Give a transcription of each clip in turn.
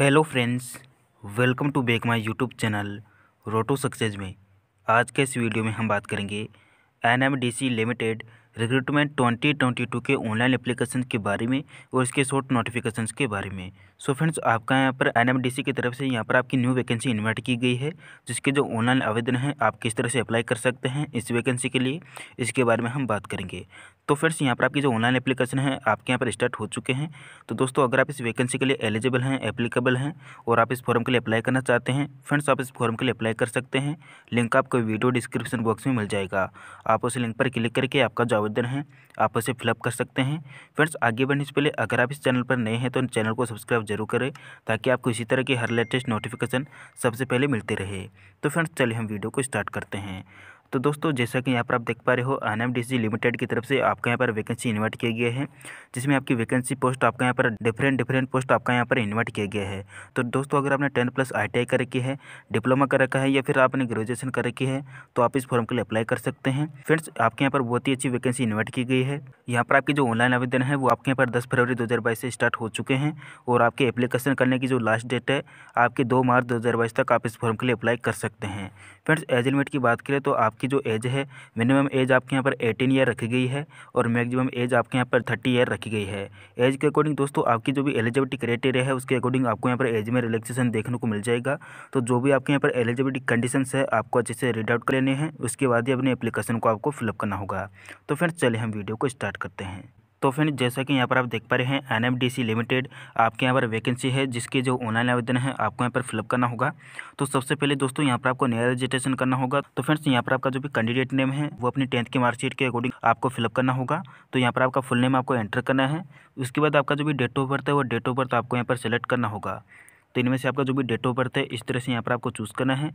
hello friends welcome to back my YouTube channel roto success में आज के इस वीडियो में हम बात करेंगे एनएमडीसी लिमिटेड रिक्रूटमेंट 2022 के ऑनलाइन एप्लीकेशन के बारे में और इसके शॉर्ट नोटिफिकेशन के बारे में सो so फ्रेंड्स आपका यहाँ पर एनएमडीसी की तरफ से यहाँ पर आपकी न्यू वैकेंसी इन्वाइट की गई है जिसके जो ऑनलाइन आवेदन हैं आप किस तरह से अप्लाई कर सकते हैं इस वैकेंसी के लिए इसके बारे में हम बात करेंगे तो फ्रेंड्स यहाँ पर आपकी जो ऑनलाइन एप्लीकेशन है आपके यहाँ पर स्टार्ट हो चुके हैं तो दोस्तों अगर आप इस वैकेंसी के लिए एलिजिबल हैं एप्लीकेबल हैं और आप इस फॉर्म के लिए अप्लाई करना चाहते हैं फ्रेंड्स आप इस फॉर्म के लिए अप्लाई कर सकते हैं लिंक आपको वीडियो डिस्क्रिप्शन बॉक्स में मिल जाएगा आप उस लिंक पर क्लिक करके आपका जो आवेदन है आप उसे फिलअप कर सकते हैं फ्रेंड्स आगे बढ़ने से पहले अगर आप इस चैनल पर नए हैं तो चैनल को सब्सक्राइब जरूर करें ताकि आपको इसी तरह की हर लेटेस्ट नोटिफिकेशन सबसे पहले मिलती रहे तो फ्रेंड्स चलिए हम वीडियो को स्टार्ट करते हैं तो दोस्तों जैसा कि यहाँ पर आप देख पा रहे हो एन लिमिटेड की तरफ से आपके यहाँ पर वैकेंसी इन्वाइट किए गए हैं जिसमें आपकी वैकेंसी पोस्ट आपका यहाँ पर डिफरेंट डिफरेंट पोस्ट आपका यहाँ पर इन्वाइट किए गए हैं तो दोस्तों अगर आपने टेन प्लस आई कर रखी है डिप्लोमा कर रखा है या फिर आपने ग्रेजुएशन कर रखी है तो आप इस फॉर्म के लिए अप्लाई कर सकते हैं फ्रेंड्स आपके यहाँ पर बहुत ही अच्छी वैकेंसी इन्वाइट की गई है यहाँ पर आपकी जो ऑनलाइन आवेदन है वो आपके यहाँ पर दस फरवरी दो से स्टार्ट हो चुके हैं और आपके एप्लीकेशन करने की जो लास्ट डेट है आपके दो मार्च दो तक आप इस फॉर्म के लिए अप्लाई कर सकते हैं फ्रेंड्स एज की बात करें तो आप आपकी जो एज है मिनिमम एज आपके यहाँ पर एटीन ईयर रखी गई है और मैक्सिमम एज आपके यहाँ पर थर्टी ईयर रखी गई है एज के अकॉर्डिंग दोस्तों आपकी जो भी एलिजिबिलिटी क्राइटेरिया है उसके अकॉर्डिंग आपको यहाँ पर एज में रिलेक्सेशन देखने को मिल जाएगा तो जो भी आपके यहाँ पर एलिजिबिलिटी कंडीशन है आपको अच्छे से रीड आउट कर लेने हैं उसके बाद ही अपने एप्लीकेशन को आपको फिलअप करना होगा तो फिर चले हम वीडियो को स्टार्ट करते हैं तो फ्रेंड जैसा कि यहाँ पर आप देख पा रहे हैं एन लिमिटेड आपके यहाँ पर वैकेंसी है जिसके जो ऑनलाइन आवेदन है आपको यहाँ पर फिलअप करना होगा तो सबसे पहले दोस्तों यहाँ पर आपको नया रजिस्ट्रेशन करना होगा तो फ्रेंड्स यहाँ पर आपका जो भी कैंडिडेट नेम है वो अपनी टेंथ की मार्कशीट के अकॉर्डिंग आपको फिलअप करना होगा तो यहाँ पर आपका फुल नेम आपको एंटर करना है उसके बाद आपका जो भी डेट ऑफ बर्थ है वो डेट ऑफ बर्थ आपको यहाँ पर सेलेक्ट करना होगा तो इनमें से आपका जो भी डेट ऑफ बर्थ है इस तरह से यहाँ पर आपको चूज़ करना है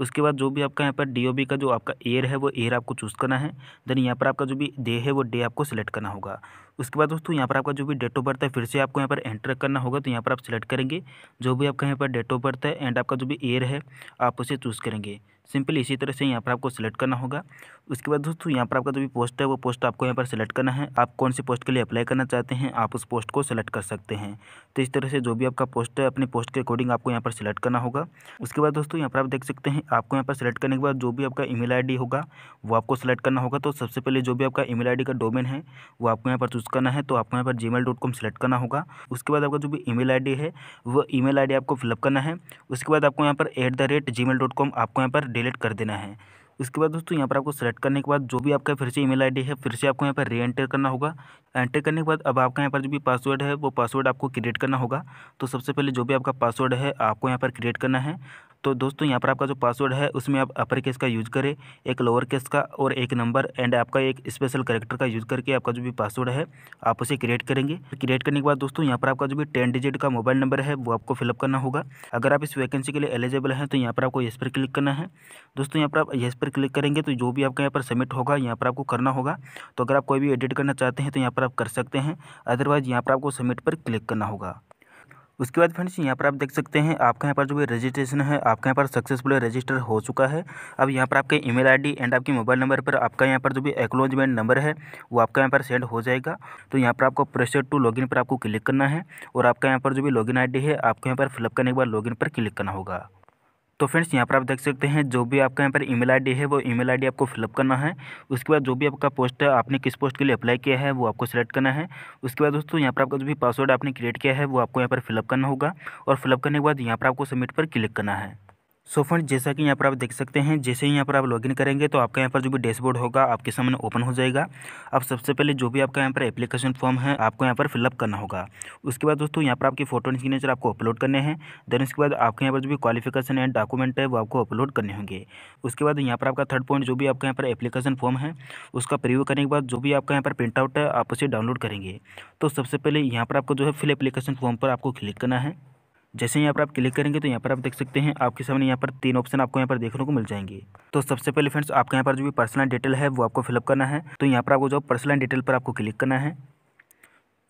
उसके बाद जो भी आपका यहाँ पर डी का जो आपका एयर है वो एयर आपको चूज़ करना है देन यहाँ पर आपका जो भी डे है वो डे आपको सिलेक्ट करना होगा उसके बाद दोस्तों यहाँ पर आपका जो भी डेट ऑफ बर्थ है फिर से आपको यहाँ पर एंटर करना होगा तो यहाँ पर आप सिलेक्ट करेंगे जो भी आपका यहाँ पर डेट ऑफ बर्थ है एंड आपका जो भी एयर है आप उसे चूज़ करेंगे सिंपल इसी तरह से यहाँ पर आपको सिलेक्ट करना होगा उसके बाद दोस्तों यहाँ पर आपका जो भी पोस्ट है वो पोस्ट आपको यहाँ पर सेलेक्ट करना है आप कौन सी पोस्ट के लिए अप्लाई करना चाहते हैं आप उस पोस्ट को सेलेक्ट कर सकते हैं तो इस तरह से जो भी आपका पोस्ट है अपने पोस्ट के अकॉर्डिंग आपको यहाँ पर सिलेक्ट करना होगा उसके बाद दोस्तों यहाँ पर आप देख सकते हैं आपको यहाँ पर सिलेक्ट करने के बाद जो भी आपका ईमेल आईडी होगा वो आपको सेलेक्ट करना होगा तो सबसे पहले जो भी आपका ईमेल आईडी का डोमेन है वो आपको यहाँ पर चूज़ करना है तो आपको यहाँ पर Gmail dot com select करना होगा उसके बाद आपका जो भी ई मेल है वो ई मेल आपको फिलअप करना है उसके बाद आपको यहाँ पर at the rate Gmail dot com आपको यहाँ पर डिलीट कर देना है उसके बाद दोस्तों यहाँ पर आपको सेलेक्ट करने के बाद जो भी आपका फिर से ईमेल आईडी है फिर से आपको यहाँ पर री एंटर करना होगा एंटर करने के बाद अब आपका यहाँ पर जो भी पासवर्ड है वो पासवर्ड आपको क्रिएट करना होगा तो सबसे पहले जो भी आपका पासवर्ड है आपको यहाँ पर क्रिएट करना है तो दोस्तों यहाँ पर आपका जो पासवर्ड है उसमें आप अपर केस का यूज करें एक लोअर केस का और एक नंबर एंड आपका एक स्पेशल करेक्टर का यूज करके आपका जो भी पासवर्ड है आप उसे क्रिएट करेंगे क्रिएट करने के बाद दोस्तों यहाँ पर आपका जो भी टेन डिजिट का मोबाइल नंबर है वो आपको फिलअप करना होगा अगर आप इस वैकेंसी के लिए एलिजिबल हैं तो यहाँ पर आपको यस पर क्लिक करना है दोस्तों यहाँ पर आप यस पर क्लिक करेंगे तो जो भी आपका यहाँ पर सबमिट होगा यहाँ पर आपको करना होगा तो अगर आप कोई भी एडिट करना चाहते हैं तो यहाँ पर आप कर सकते हैं अदरवाइज़ यहाँ पर आपको सबमिट पर क्लिक करना होगा उसके बाद फ्रेंड्स यहाँ पर आप देख सकते हैं आपका यहाँ पर जो भी रजिस्ट्रेशन है आपका यहाँ पर सक्सेसफुल रजिस्टर हो चुका है अब यहाँ पर आपके ईमेल आईडी एंड आपके मोबाइल नंबर पर आपका यहाँ पर जो भी एक्लोजमेंट नंबर है वो आपका यहाँ पर सेंड हो जाएगा तो यहाँ पर आपको प्रोसेड टू लॉगिन पर आपको क्लिक करना है और आपका यहाँ पर जो भी लॉगिन आई है आपको यहाँ पर फिलअप करने के बाद लॉगिन पर क्लिक करना होगा तो फ्रेंड्स यहाँ पर आप देख सकते हैं जो भी आपका यहाँ पर ईमेल आईडी है वो ईमेल आईडी आपको फिलअप करना है उसके बाद जो भी आपका पोस्ट है आपने किस पोस्ट के लिए अप्लाई किया है वो आपको सेलेक्ट करना है उसके बाद दोस्तों यहाँ पर आपका जो भी पासवर्ड आपने क्रिएट किया है वो आपको यहाँ पर फिलअप करना होगा और फिलअप करने के बाद यहाँ पर आपको सबमिट पर क्लिक करना है सो फ्रेंड जैसा कि यहाँ पर आप देख सकते हैं जैसे ही यहाँ पर आप लॉगिन करेंगे तो आपका यहाँ पर जो भी डैशबोर्ड होगा आपके सामने ओपन हो जाएगा अब सबसे पहले जो भी आपका यहाँ पर एप्लीकेशन फॉर्म है आपको यहाँ पर फिलअप करना होगा उसके बाद दोस्तों यहाँ पर आपकी फोटो एंड सिग्नेचर आपको अपलोड करने हैं देन उसके बाद आपके यहाँ पर जो भी क्वालिफिकेशन एंड डॉक्यूमेंट है वो आपको अपलोड करने होंगे उसके बाद यहाँ पर आपका थर्ड पॉइंट जो भी आपका यहाँ पर एप्लीकेशन फॉर्म है उसका प्रिव्यू करने के बाद जो भी आपका यहाँ पर प्रिंट आउट है आप उसे डाउनलोड करेंगे तो सबसे पहले यहाँ पर आपको जो है फिल एप्लीकेशन फॉर्म पर आपको क्लिक करना है जैसे यहाँ पर आप क्लिक करेंगे तो यहाँ पर आप देख सकते हैं आपके सामने यहाँ पर तीन ऑप्शन आपको यहाँ पर देखने को मिल जाएंगे तो सबसे पहले फ्रेंड्स आपके यहाँ पर जो भी पर्सनल डिटेल है वो आपको फिलअप करना है तो यहाँ पर आपको जो पर्सनल डिटेल पर आपको क्लिक करना है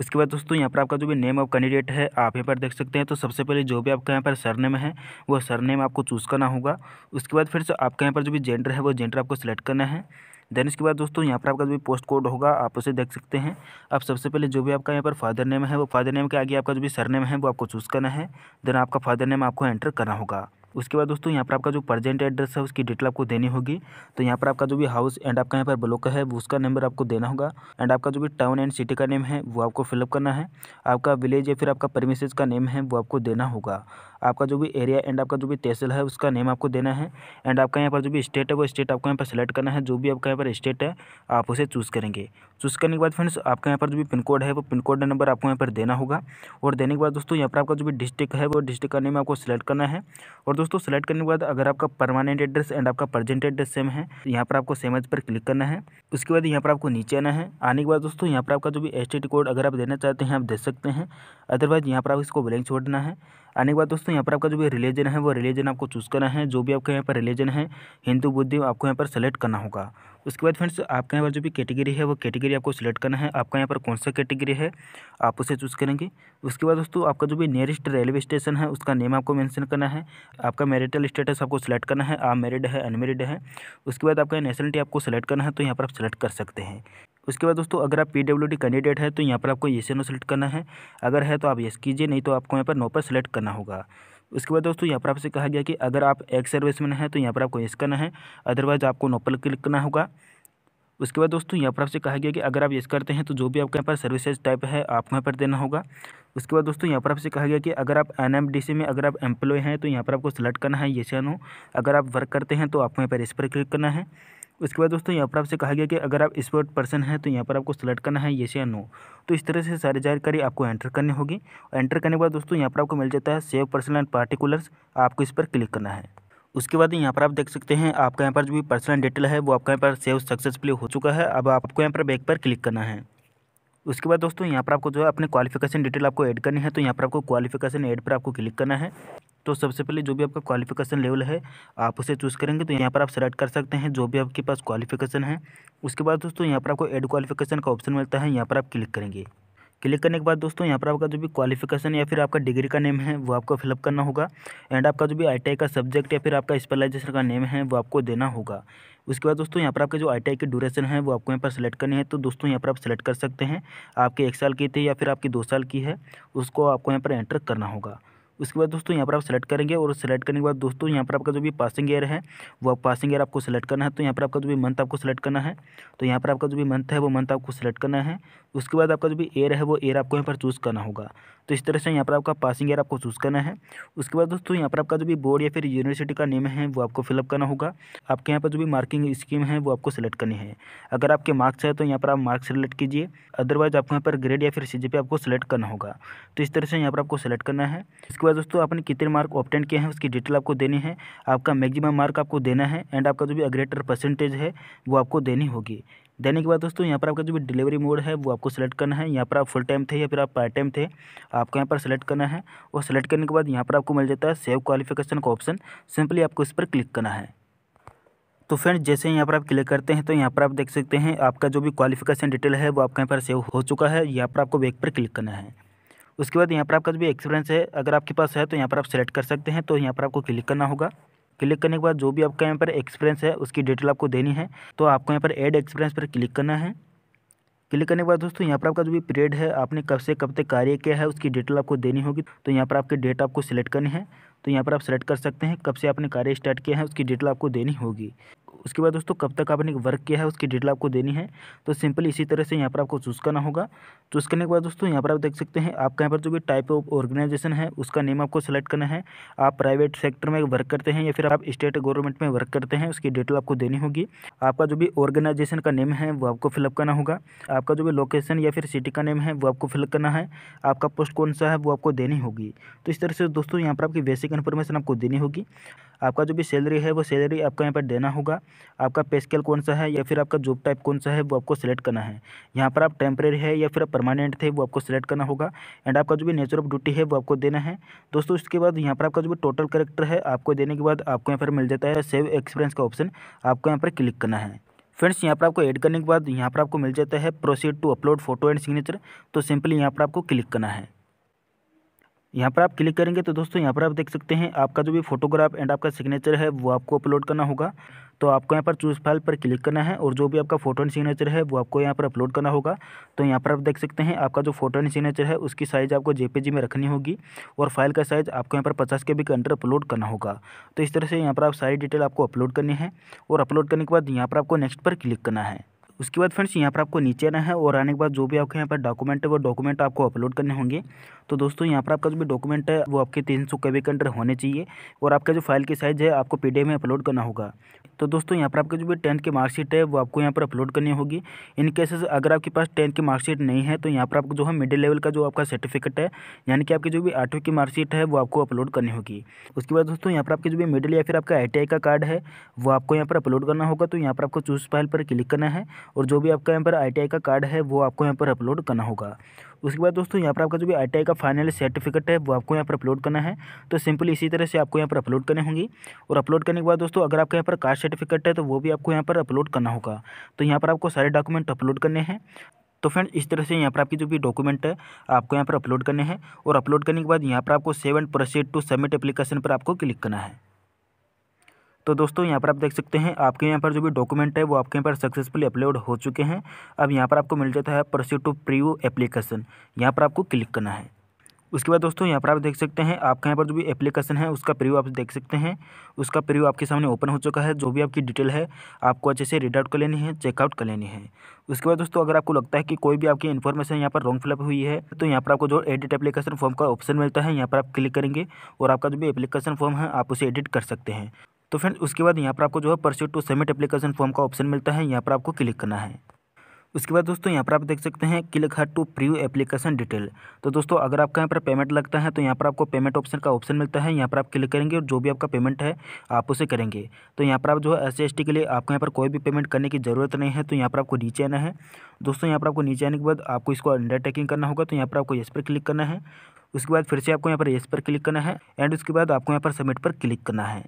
उसके बाद दोस्तों यहाँ पर आपका जो भी नेम ऑफ कैंडिडेट है आप यहाँ पर देख सकते हैं तो सबसे पहले जो भी आपका यहाँ पर सरनेम है वो सरनेम आपको चूज़ करना होगा उसके बाद फिर से आपके यहाँ पर जो भी जेंडर है वो जेंडर आपको सिलेक्ट करना है देन इसके बाद दोस्तों यहाँ पर आपका जो भी पोस्ट कोड होगा आप उसे देख सकते हैं आप सबसे पहले जो भी आपका यहाँ पर फादर नेम है वो फादर नेम के आगे आपका जो भी सर नेम है वो आपको चूज़ करना है देन आपका फादर नेम आपको एंटर करना होगा उसके बाद दोस्तों यहाँ पर आपका जो प्रजेंट एड्रेस है उसकी डिटेल आपको देनी होगी तो यहाँ पर आपका जो भी हाउस एंड आपका यहाँ पर ब्लॉक है उसका नंबर आपको देना होगा एंड आपका जो भी टाउन एंड सिटी का नेम है वो आपको फिलअप करना है आपका विलेज या फिर आपका परमिसेज का नेम है वो आपको देना होगा आपका जो भी एरिया एंड आपका जो भी तहसील है उसका नेम आपको देना है एंड आपका यहाँ पर जो भी स्टेट है वो स्टेट आपको यहाँ पर सेलेक्ट करना है जो भी आपका यहाँ पर स्टेट है आप उसे चूज़ करेंगे चूज़ करने के बाद फ्रेंड्स आपका यहाँ पर जो भी पिन कोड है वो पिन कोड नंबर आपको यहाँ पर देना होगा और देने के बाद दोस्तों यहाँ पर आपका जो भी डिस्ट्रिक्ट है वो डिस्ट्रिक्ट का नेम आपको सेलेक्ट करना है और दोस्तों सेलेक्ट करने के बाद अगर आपका परमानेंट एड्रेस एंड आपका प्रजेंट एड्रेस सेम है यहाँ पर आपको सेम एज पर क्लिक करना है उसके बाद यहाँ पर आपको नीचे आना है आने के बाद दोस्तों यहाँ पर आपका जो भी एस कोड अगर आप देना चाहते हैं आप दे सकते हैं अदरवाइज़ यहाँ पर आप इसको ब्लैंक छोड़ना है आने के बाद दोस्तों यहाँ पर आपका जो भी रिलीजन है वो रिलीजन आपको चूज़ करना है जो भी आपके यहाँ पर रिलीजन है हिंदू बुद्धि आपको यहाँ पर सेलेक्ट करना होगा उसके बाद फ्रेंड्स आपके यहाँ पर जो भी कैटेगरी है वो कैटेगरी आपको सिलेक्ट करना है आपका यहाँ पर कौन सा कैटेगरी है आप उसे चूज़ करेंगे उसके बाद दोस्तों आपका जो भी नियरेस्ट रेलवे स्टेशन है उसका नेम आपको मेंशन करना है आपका मैरिटल स्टेटस आपको सिलेक्ट करना है आप मेरिड है अनमेरिड है उसके बाद आपका नेशनलिटी आपको सेलेक्ट करना है तो यहाँ पर आप सेलेक्ट कर सकते हैं उसके बाद दोस्तों अगर आप पी कैंडिडेट है तो यहाँ पर आपको से नो सेलेक्ट करना है अगर है तो आप येस कीजिए नहीं तो आपको यहाँ पर नो पर सेलेक्ट करना होगा उसके बाद दोस्तों यहाँ पर आपसे कहा गया कि अगर आप एक्स सर्विसमैन हैं तो यहाँ पर आपको येस करना है अदरवाइज आपको नो पर क्लिक करना होगा उसके बाद दोस्तों यहाँ पर आपसे कहा गया कि अगर आप येस करते हैं तो जो भी आपके यहाँ पर सर्विसेज टाइप है आपको यहाँ पर देना होगा उसके बाद दोस्तों यहाँ पर आपसे कहा गया कि अगर आप एन में अगर आप एम्प्लॉय हैं तो यहाँ पर आपको सेलेक्ट करना है येस या नो अगर आप वर्क करते हैं तो आपको यहाँ पर इस पर क्लिक करना है उसके बाद दोस्तों यहाँ पर आपसे कहा गया कि अगर आप स्पोर्ट पर्सन हैं तो यहाँ पर आपको सेलेक्ट करना है ये या नो तो इस तरह से सारी जानकारी आपको एंटर करनी होगी एंटर करने के बाद दोस्तों यहाँ पर आपको मिल जाता है सेव पर्सनल एंड पार्टिकुलर्स आपको इस पर क्लिक करना है उसके बाद यहाँ पर आप देख सकते हैं आपका यहाँ पर जो भी पर्सनल डिटेल है वो आपका यहाँ पर सेव सक्सेसफुली हो चुका है अब आपको यहाँ पर बैक पर क्लिक करना है उसके बाद दोस्तों यहाँ पर आपको जो है अपने क्वालिफिकेशन डिटेल आपको ऐड करनी है तो यहाँ पर आपको क्वालिफिकेशन ऐड पर आपको क्लिक करना है तो सबसे पहले जो भी आपका क्वालिफिकेशन लेवल है आप उसे चूज़ करेंगे तो यहाँ पर आप सेलेक्ट कर सकते हैं जो भी आपके पास क्वालिफिकेशन है उसके बाद दोस्तों यहाँ पर आपको एड क्वालिफिकेशन का ऑप्शन मिलता है यहाँ पर आप क्लिक करेंगे क्लिक करने के बाद दोस्तों यहाँ पर आपका जो भी क्वालिफिकेशन या फिर आपका डिग्री का नेम है वो आपको फिलअप करना होगा एंड आपका जो भी आई का सब्जेक्ट या फिर आपका स्पेलाइजेशन का नेम है वो आपको देना होगा उसके बाद दोस्तों यहाँ पर आपके जो आई की ड्यूरेशन है वो आपको यहाँ पर सेलेक्ट करनी है तो दोस्तों यहाँ पर आप सेलेक्ट कर सकते हैं आपके एक साल की थी या फिर आपकी दो साल की है उसको आपको यहाँ पर एंटर करना होगा उसके बाद दोस्तों यहाँ पर आप सेलेक्ट करेंगे और सेलेक्ट करने के बाद दोस्तों यहाँ पर आपका जो भी पासिंग ईयर है वो पासिंग ईयर आपको सेलेक्ट करना है तो यहाँ पर आपका जो भी मंथ आपको सेलेक्ट करना है तो यहाँ पर आपका जो भी मंथ है वो मंथ आपको सेलेक्ट करना है उसके बाद आपका जो भी एयर है वो एयर आपको यहाँ पर चूज़ करना होगा तो इस तरह से यहाँ पर आपका पासिंग ईयर आपको चूज़ करना है उसके बाद दोस्तों यहाँ पर आपका जो भी बोर्ड या फिर यूनिवर्सिटी का नेम है वो आपको फिलअप करना होगा आपके यहाँ पर जो भी मार्किंग स्कीम है वो आपको सेलेक्ट करनी है अगर आपके मार्क्स है तो यहाँ पर आप मार्क्स सेलेक्ट कीजिए अदरवाइज आपको यहाँ पर ग्रेड या फिर सी आपको सेलेक्ट करना होगा तो इस तरह से यहाँ पर आपको सेलेक्ट करना है इसके बाद दोस्तों आपने कितने मार्क ऑप्टेन किए हैं उसकी डिटेल आपको देनी है आपका मैक्सिमम मार्क आपको देना है एंड आपका जो भी अग्रेटर परसेंटेज है वो आपको देनी होगी देने के बाद दोस्तों यहाँ पर आपका जो भी डिलीवरी मोड है वो आपको सेलेक्ट करना है यहाँ पर आप फुल टाइम थे या फिर आप पार्ट टाइम थे आपको यहाँ पर सेलेक्ट करना है और सेलेक्ट करने के बाद यहाँ पर आपको मिल जाता है सेव क्वालिफिकेशन का ऑप्शन सिंपली आपको इस पर क्लिक करना है तो फ्रेंड्स जैसे यहाँ पर आप क्लिक करते हैं तो यहाँ पर आप देख सकते हैं आपका जो भी क्वालिफिकेशन डिटेल है वो आपके यहाँ पर सेव हो चुका है यहाँ पर आपको बैक पर क्लिक करना है उसके बाद यहाँ पर आपका जो भी एक्सपीरियंस है अगर आपके पास है तो यहाँ पर आप सेलेक्ट कर सकते हैं तो यहाँ पर आपको क्लिक करना होगा क्लिक करने के बाद जो भी आपका यहाँ पर एक्सपीरियंस है उसकी डिटेल आपको देनी है तो आपको यहाँ पर एड एक्सपीरियंस पर क्लिक करना है क्लिक करने के बाद दोस्तों यहाँ पर आपका जो भी पीरियड है आपने कब से कब तक कार्य किया है उसकी डिटेल आपको देनी होगी तो यहाँ पर आपके डेट आपको सिलेक्ट करनी है तो यहाँ पर आप सेलेक्ट कर सकते हैं कब से आपने कार्य स्टार्ट किया है उसकी डिटेल आपको देनी होगी उसके बाद दोस्तों कब तक आपने वर्क किया है उसकी डिटेल आपको देनी है तो सिंपल इसी तरह से यहाँ पर आपको चूज़ करना होगा चूज़ करने के बाद दोस्तों यहाँ पर आप देख सकते हैं आपका यहाँ पर जो भी टाइप ऑफ ऑर्गेनाइजेशन है उसका नेम आपको सेलेक्ट करना है आप प्राइवेट सेक्टर में वर्क करते हैं या फिर आप स्टेट गवर्नमेंट में वर्क करते हैं उसकी डिटेल आपको देनी होगी आपका जो भी ऑर्गेनाइजेशन का नेम है वो आपको फिलअप करना होगा आपका जो भी लोकेशन या फिर सिटी का नेम है वो आपको फिलअप करना है आपका पोस्ट कौन सा है वो आपको देनी होगी तो इस तरह से दोस्तों यहाँ पर आपकी बेसिक इन्फॉर्मेशन आपको देनी होगी आपका जो भी सैलरी है वो सैलरी आपको यहाँ पर देना होगा आपका पे स्केल कौन सा है या फिर आपका जॉब टाइप कौन सा है वो आपको सेलेक्ट करना है यहाँ पर आप टेम्प्रेरी है या फिर आप परमानेंट थे वो आपको सेलेक्ट करना होगा एंड आपका जो भी नेचर ऑफ ड्यूटी है वो आपको देना है दोस्तों इसके बाद यहाँ पर आपका जो भी टोटल करेक्टर है आपको देने के बाद आपको यहाँ पर मिल जाता है सेव एक्सपीरियंस का ऑप्शन आपको यहाँ पर क्लिक करना है फ्रेंड्स यहाँ पर आपको ऐड करने के बाद यहाँ पर आपको मिल जाता है proceed to upload photo and signature तो सिंपली यहाँ पर आपको क्लिक करना है यहाँ पर आप क्लिक करेंगे तो दोस्तों यहाँ पर आप देख सकते हैं आपका जो भी फोटोग्राफ एंड आपका सिग्नेचर है वो आपको अपलोड करना होगा तो आपको यहाँ पर चूज़ फाइल पर क्लिक करना है और जो भी आपका फोटो एंड सिग्नेचर है वो आपको यहाँ पर अपलोड करना होगा तो यहाँ पर आप देख सकते हैं आपका जो फोटो एंड सिग्नेचर है उसकी साइज़ आपको जेपीजी में रखनी होगी और फाइल का साइज़ आपको यहाँ पर पचास के बी के अंडर अपलोड करना होगा तो इस तरह से यहाँ पर आप सारी डिटेल आपको अपलोड करनी है और अपलोड करने के बाद यहाँ पर आपको नेक्स्ट पर क्लिक करना है उसके बाद फ्रेंड्स यहाँ पर आपको नीचे आना है और आने के बाद जो भी आपके यहाँ पर डॉक्यूमेंट है वो डॉक्यूमेंट आपको अपलोड करने होंगे तो दोस्तों यहाँ पर आपका जो भी डॉक्यूमेंट है वो आपके तीन सौ के अंडर होने चाहिए और आपका जो फाइल की साइज़ है आपको पी में अपलोड करना होगा तो दोस्तों यहाँ पर आपके जो भी टेंथ की मार्कशीट है वो आपको यहाँ पर अपलोड करनी होगी इन केसेस अगर आपके पास टेंथ की मार्कशीट नहीं है तो यहाँ पर आपको जो है मिडिल लेवल का जो आपका सर्टिफिकेट है यानी कि आपकी जो भी आठवीं की मार्कशीट है वो आपको अपलोड करनी होगी उसके बाद दोस्तों यहाँ पर आपके जो भी मिडिल या फिर आपका आई का कार्ड है वो आपको यहाँ पर अपलोड करना होगा तो यहाँ पर आपको चूज फाइल पर क्लिक करना है और जो भी आपका यहाँ पर आई का कार्ड है वो आपको यहाँ पर अपलोड करना होगा उसके बाद दोस्तों यहाँ पर आपका जो भी आई का फाइनल सर्टिफिकेट है वो आपको यहाँ पर अपलोड करना है तो सिंपली इसी तरह से आपको यहाँ पर अपलोड करने होंगी और अपलोड करने के बाद दोस्तों अगर आपके यहाँ पर कास्ट सर्टिफिकेट है तो वो भी आपको यहाँ पर अपलोड करना होगा तो यहाँ पर आपको सारे डॉक्यूमेंट अपलोड करने हैं तो फ्रेंड इस तरह से यहाँ पर आपकी जो भी डॉक्यूमेंट है आपको यहाँ पर अपलोड करने हैं और अपलोड करने के बाद यहाँ पर आपको seven proceed to submit application पर आपको क्लिक करना है तो दोस्तों यहाँ पर आप देख सकते हैं आपके यहाँ पर जो भी डॉक्यूमेंट है वो आपके यहाँ पर सक्सेसफुली अपलोड हो चुके हैं अब यहाँ पर आपको मिल जाता है प्रोसीड टू प्रीव्यू एप्लीकेशन यहाँ पर आपको क्लिक करना है उसके बाद दोस्तों यहाँ पर आप देख सकते हैं आपके यहाँ पर जो भी एप्लीकेशन है उसका प्रीव्यू आप देख सकते हैं उसका प्रीव्यू आपके सामने ओपन हो चुका है जो भी आपकी डिटेल है आपको अच्छे से रीड आउट कर लेनी है चेकआउट कर लेनी है उसके बाद दोस्तों अगर आपको लगता है कि कोई भी आपकी इन्फॉर्मेशन यहाँ पर रॉन्ग फिलअप हुई है तो यहाँ पर आपको जो एडिट एप्लीकेशन फॉर्म का ऑप्शन मिलता है यहाँ पर आप क्लिक करेंगे और आपका जो भी एप्लीकेशन फॉर्म है आप उसे एडिट कर सकते हैं तो फ्रेंड उसके बाद यहाँ पर आपको जो है pursue to submit application form का ऑप्शन मिलता है यहाँ पर आपको क्लिक करना है उसके बाद दोस्तों यहाँ पर आप देख सकते हैं click here to preview application detail तो दोस्तों अगर आपका यहाँ पर पेमेंट लगता है तो यहाँ पर आपको पेमेंट ऑप्शन का ऑप्शन मिलता है यहाँ पर आप क्लिक करेंगे और जो भी आपका पेमेंट है आप उसे करेंगे तो यहाँ पर आप जो है एस सी के लिए आपको यहाँ पर कोई भी पेमेंट करने की ज़रूरत नहीं है तो यहाँ पर आपको नीचे आना है दोस्तों यहाँ पर आपको नीचे आने के बाद आपको इसको अंडरटेकिंग करना होगा तो यहाँ पर आपको येस पर क्लिक करना है उसके बाद फिर से आपको यहाँ पर येस पर क्लिक करना है एंड उसके बाद आपको यहाँ पर सबमिट पर क्लिक करना है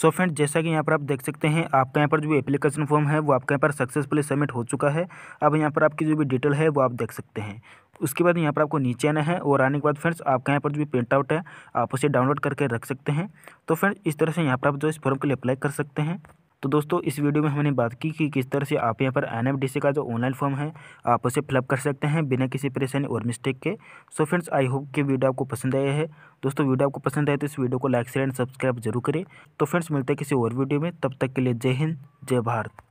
सो फ्रेंड जैसा कि यहाँ पर आप देख सकते हैं आपका यहाँ पर जो एप्लीकेशन फॉर्म है वो आपके यहाँ पर सक्सेसफुली सबमिट हो चुका है अब यहाँ पर आपकी जो भी डिटेल है वो आप देख सकते हैं उसके बाद यहाँ पर आपको नीचे आना है और आने के बाद फ्रेंड्स आपके यहाँ पर जो भी प्रिंट आउट है आप उसे डाउनलोड करके रख सकते हैं तो फ्रेंड इस तरह से यहाँ पर आप जो इस फॉर्म के लिए अप्लाई कर सकते हैं तो दोस्तों इस वीडियो में हमने बात की कि किस तरह से आप यहाँ पर एन का जो ऑनलाइन फॉर्म है आप उसे फिलअप कर सकते हैं बिना किसी परेशानी और मिस्टेक के सो फ्रेंड्स आई होप कि वीडियो आपको पसंद आया है दोस्तों वीडियो आपको पसंद आए तो इस वीडियो को लाइक शेयर एंड सब्सक्राइब जरूर करें तो फ्रेंड्स मिलते हैं किसी और वीडियो में तब तक के लिए जय हिंद जय भारत